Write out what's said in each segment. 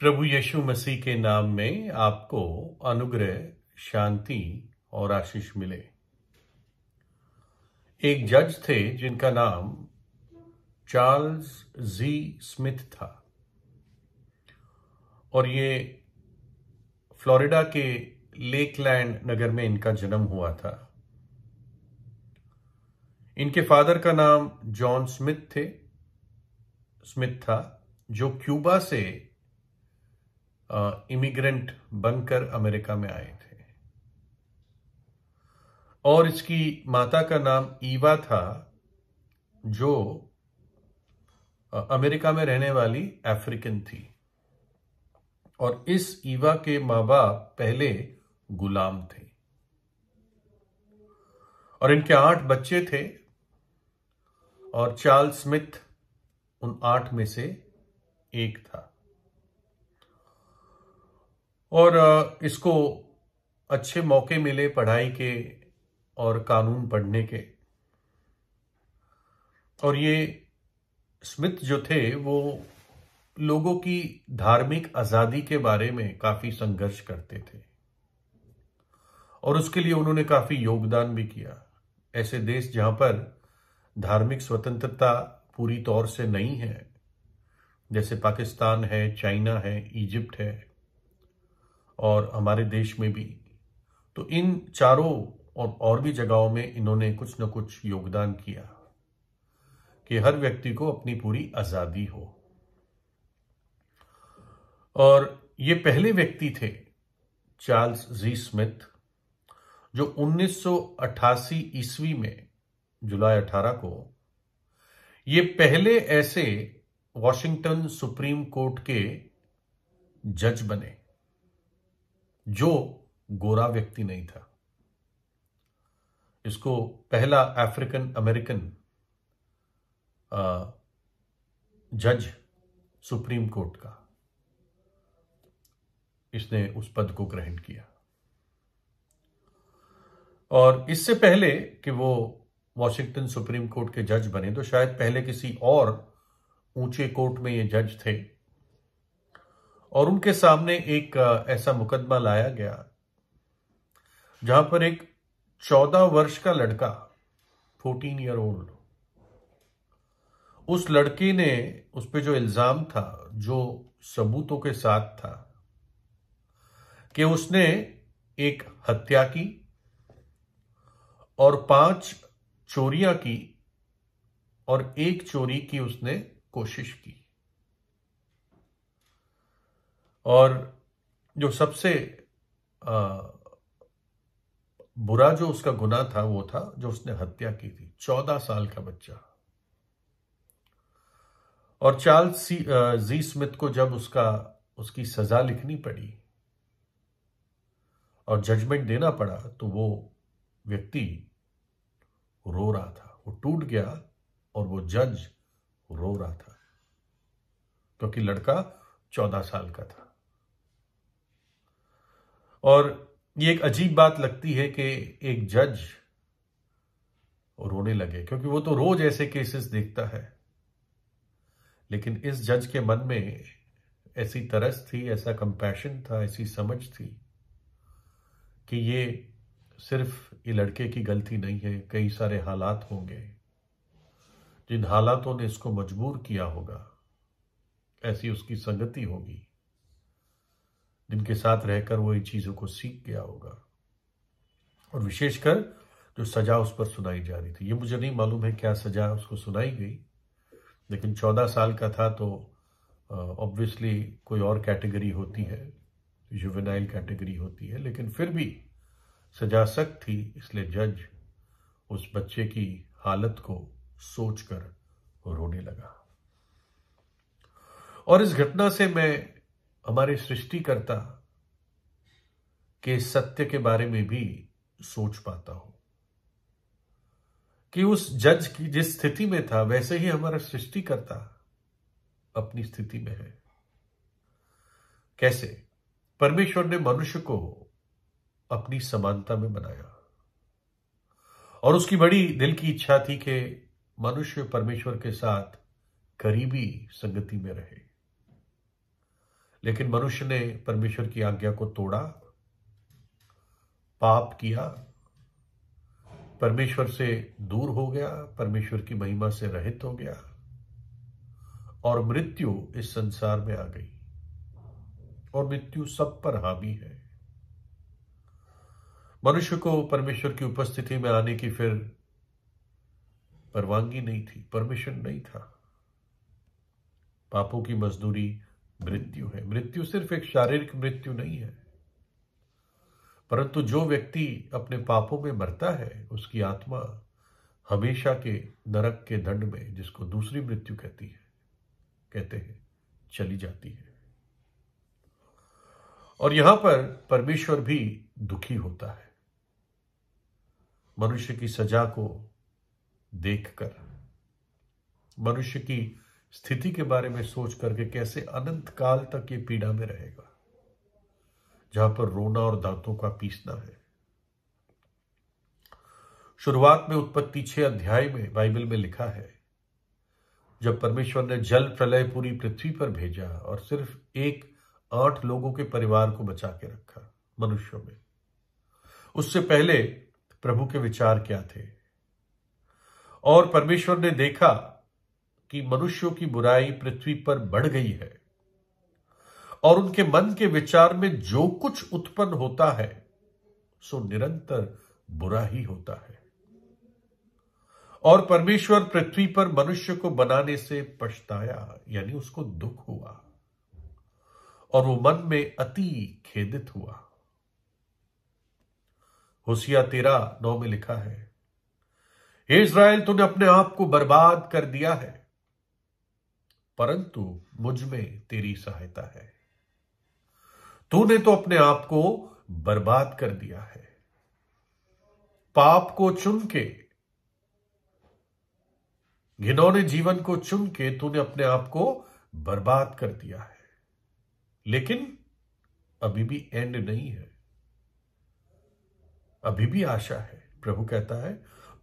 प्रभु यीशु मसीह के नाम में आपको अनुग्रह शांति और आशीष मिले एक जज थे जिनका नाम चार्ल्स जी स्मिथ था और ये फ्लोरिडा के लेकलैंड नगर में इनका जन्म हुआ था इनके फादर का नाम जॉन स्मिथ थे स्मिथ था जो क्यूबा से इमिग्रेंट बनकर अमेरिका में आए थे और इसकी माता का नाम ईवा था जो अमेरिका में रहने वाली अफ्रीकन थी और इस ईवा के मां बाप पहले गुलाम थे और इनके आठ बच्चे थे और चार्ल्स स्मिथ उन आठ में से एक था और इसको अच्छे मौके मिले पढ़ाई के और कानून पढ़ने के और ये स्मिथ जो थे वो लोगों की धार्मिक आज़ादी के बारे में काफ़ी संघर्ष करते थे और उसके लिए उन्होंने काफ़ी योगदान भी किया ऐसे देश जहां पर धार्मिक स्वतंत्रता पूरी तौर से नहीं है जैसे पाकिस्तान है चाइना है इजिप्ट है और हमारे देश में भी तो इन चारों और और भी जगहों में इन्होंने कुछ न कुछ योगदान किया कि हर व्यक्ति को अपनी पूरी आज़ादी हो और ये पहले व्यक्ति थे चार्ल्स जी स्मिथ जो 1988 ईस्वी में जुलाई 18 को ये पहले ऐसे वॉशिंगटन सुप्रीम कोर्ट के जज बने जो गोरा व्यक्ति नहीं था इसको पहला अफ्रीकन अमेरिकन जज सुप्रीम कोर्ट का इसने उस पद को ग्रहण किया और इससे पहले कि वो वॉशिंगटन सुप्रीम कोर्ट के जज बने तो शायद पहले किसी और ऊंचे कोर्ट में ये जज थे और उनके सामने एक ऐसा मुकदमा लाया गया जहां पर एक चौदह वर्ष का लड़का फोर्टीन ईयर ओल्ड उस लड़के ने उस पर जो इल्जाम था जो सबूतों के साथ था कि उसने एक हत्या की और पांच चोरियां की और एक चोरी की उसने कोशिश की और जो सबसे आ, बुरा जो उसका गुना था वो था जो उसने हत्या की थी चौदह साल का बच्चा और चार्ल्स जी स्मिथ को जब उसका उसकी सजा लिखनी पड़ी और जजमेंट देना पड़ा तो वो व्यक्ति रो रहा था वो टूट गया और वो जज रो रहा था क्योंकि लड़का चौदह साल का था और ये एक अजीब बात लगती है कि एक जज रोने लगे क्योंकि वो तो रोज ऐसे केसेस देखता है लेकिन इस जज के मन में ऐसी तरस थी ऐसा कंपैशन था ऐसी समझ थी कि ये सिर्फ ये लड़के की गलती नहीं है कई सारे हालात होंगे जिन हालातों ने इसको मजबूर किया होगा ऐसी उसकी संगति होगी जिनके साथ रहकर वो इन चीजों को सीख गया होगा और विशेषकर जो सजा उस पर सुनाई जा रही थी ये मुझे नहीं मालूम है क्या सजा उसको सुनाई गई लेकिन चौदह साल का था तो ऑब्वियसली कोई और कैटेगरी होती है जुवेनाइल कैटेगरी होती है लेकिन फिर भी सजा सख्त थी इसलिए जज उस बच्चे की हालत को सोचकर रोने लगा और इस घटना से मैं हमारे सृष्टिकर्ता के सत्य के बारे में भी सोच पाता हूं कि उस जज की जिस स्थिति में था वैसे ही हमारा सृष्टिकर्ता अपनी स्थिति में है कैसे परमेश्वर ने मनुष्य को अपनी समानता में बनाया और उसकी बड़ी दिल की इच्छा थी कि मनुष्य परमेश्वर के साथ करीबी संगति में रहे लेकिन मनुष्य ने परमेश्वर की आज्ञा को तोड़ा पाप किया परमेश्वर से दूर हो गया परमेश्वर की महिमा से रहित हो गया और मृत्यु इस संसार में आ गई और मृत्यु सब पर हावी है मनुष्य को परमेश्वर की उपस्थिति में आने की फिर परवानगी नहीं थी परमिशन नहीं था पापों की मजदूरी मृत्यु है मृत्यु सिर्फ एक शारीरिक मृत्यु नहीं है परंतु जो व्यक्ति अपने पापों में मरता है उसकी आत्मा हमेशा के नरक के दंड में जिसको दूसरी मृत्यु कहती है कहते हैं चली जाती है और यहां पर परमेश्वर भी दुखी होता है मनुष्य की सजा को देखकर मनुष्य की स्थिति के बारे में सोच करके कैसे अनंत काल तक ये पीड़ा में रहेगा जहां पर रोना और दांतों का पीसना है शुरुआत में उत्पत्ति छह अध्याय में बाइबल में लिखा है जब परमेश्वर ने जल प्रलय पूरी पृथ्वी पर भेजा और सिर्फ एक आठ लोगों के परिवार को बचा के रखा मनुष्यों में उससे पहले प्रभु के विचार क्या थे और परमेश्वर ने देखा कि मनुष्यों की बुराई पृथ्वी पर बढ़ गई है और उनके मन के विचार में जो कुछ उत्पन्न होता है सो निरंतर बुरा ही होता है और परमेश्वर पृथ्वी पर मनुष्य को बनाने से पछताया यानी उसको दुख हुआ और वो मन में अति खेदित हुआ होशिया तेरा नौ में लिखा है हे इसराइल तूने अपने आप को बर्बाद कर दिया है परंतु मुझ में तेरी सहायता है तूने तो अपने आप को बर्बाद कर दिया है पाप को चुन के घिनौने जीवन को चुन के तूने अपने आप को बर्बाद कर दिया है लेकिन अभी भी एंड नहीं है अभी भी आशा है प्रभु कहता है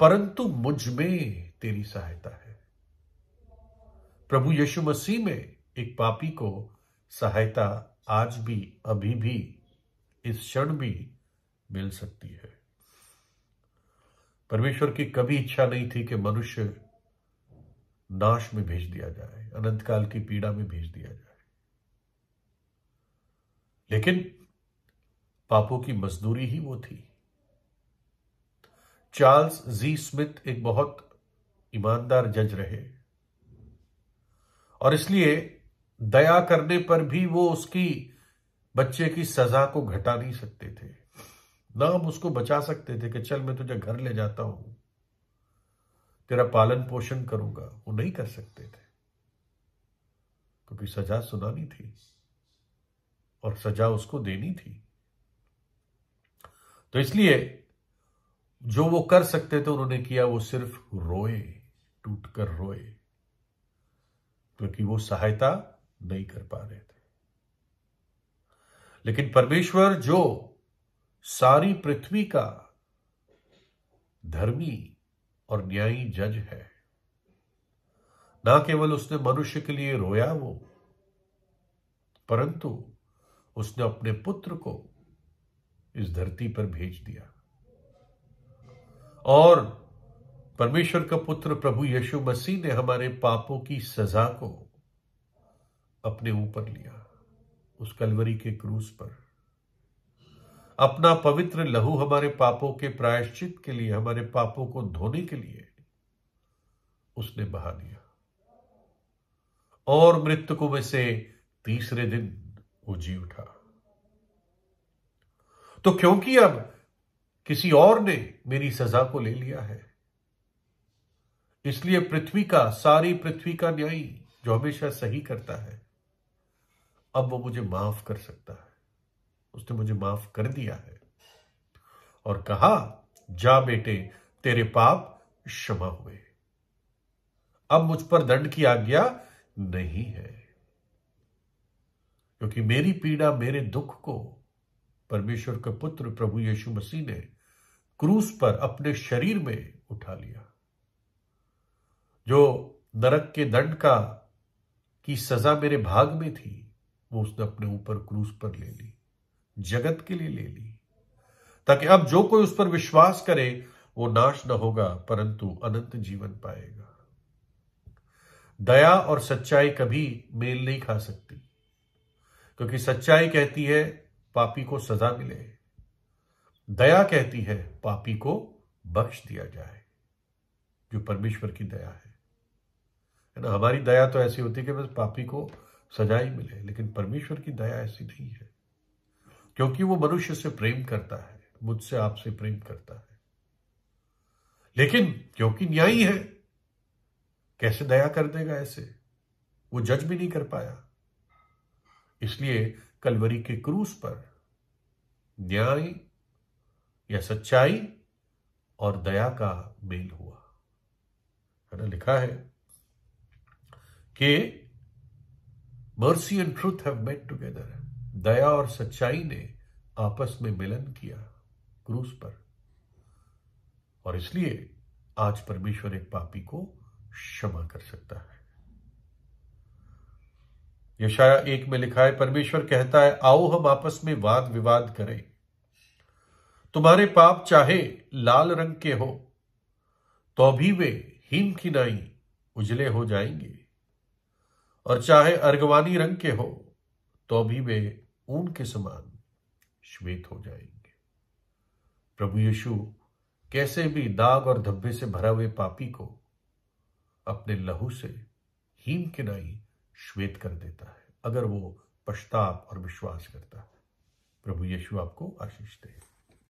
परंतु मुझ में तेरी सहायता है प्रभु यीशु मसीह में एक पापी को सहायता आज भी अभी भी इस क्षण भी मिल सकती है परमेश्वर की कभी इच्छा नहीं थी कि मनुष्य नाश में भेज दिया जाए अनंत काल की पीड़ा में भेज दिया जाए लेकिन पापों की मजदूरी ही वो थी चार्ल्स जी स्मिथ एक बहुत ईमानदार जज रहे और इसलिए दया करने पर भी वो उसकी बच्चे की सजा को घटा नहीं सकते थे ना हम उसको बचा सकते थे कि चल मैं तुझे घर ले जाता हूं तेरा पालन पोषण करूंगा वो नहीं कर सकते थे क्योंकि सजा सुनानी थी और सजा उसको देनी थी तो इसलिए जो वो कर सकते थे उन्होंने किया वो सिर्फ रोए टूटकर रोए क्योंकि वो सहायता नहीं कर पा रहे थे लेकिन परमेश्वर जो सारी पृथ्वी का धर्मी और न्यायी जज है ना केवल उसने मनुष्य के लिए रोया वो परंतु उसने अपने पुत्र को इस धरती पर भेज दिया और परमेश्वर का पुत्र प्रभु यीशु मसीह ने हमारे पापों की सजा को अपने ऊपर लिया उस कलवरी के क्रूस पर अपना पवित्र लहू हमारे पापों के प्रायश्चित के लिए हमारे पापों को धोने के लिए उसने बहा दिया और मृतकों में से तीसरे दिन वो जी उठा तो क्योंकि अब किसी और ने मेरी सजा को ले लिया है इसलिए पृथ्वी का सारी पृथ्वी का न्यायी जो हमेशा सही करता है अब वो मुझे माफ कर सकता है उसने मुझे माफ कर दिया है और कहा जा बेटे तेरे पाप क्षमा हुए अब मुझ पर दंड की आज्ञा नहीं है क्योंकि मेरी पीड़ा मेरे दुख को परमेश्वर के पुत्र प्रभु यीशु मसीह ने क्रूस पर अपने शरीर में उठा लिया जो नरक के दंड का की सजा मेरे भाग में थी वो उसने अपने ऊपर क्रूस पर ले ली जगत के लिए ले ली ताकि अब जो कोई उस पर विश्वास करे वो नाश न होगा परंतु अनंत जीवन पाएगा दया और सच्चाई कभी मेल नहीं खा सकती क्योंकि सच्चाई कहती है पापी को सजा मिले दया कहती है पापी को बख्श दिया जाए जो परमेश्वर की दया है है ना हमारी दया तो ऐसी होती है कि बस पापी को सजा ही मिले लेकिन परमेश्वर की दया ऐसी नहीं है क्योंकि वो मनुष्य से प्रेम करता है मुझसे आपसे प्रेम करता है लेकिन क्योंकि न्यायी है कैसे दया कर देगा ऐसे वो जज भी नहीं कर पाया इसलिए कलवरी के क्रूस पर न्याय या सच्चाई और दया का मेल हुआ है ना लिखा है कि mercy and truth have met together दया और सच्चाई ने आपस में मिलन किया क्रूस पर और इसलिए आज परमेश्वर एक पापी को क्षमा कर सकता है यशाया एक में लिखा है परमेश्वर कहता है आओ हम आपस में वाद विवाद करें तुम्हारे पाप चाहे लाल रंग के हो तो भी वे हिम खिनाई उजले हो जाएंगे और चाहे अर्गवानी रंग के हो तो भी वे ऊन के समान श्वेत हो जाएंगे प्रभु यीशु कैसे भी दाग और धब्बे से भरा हुए पापी को अपने लहू से हीम के नाई श्वेत कर देता है अगर वो पश्चाताप और विश्वास करता है प्रभु यीशु आपको आशीष दे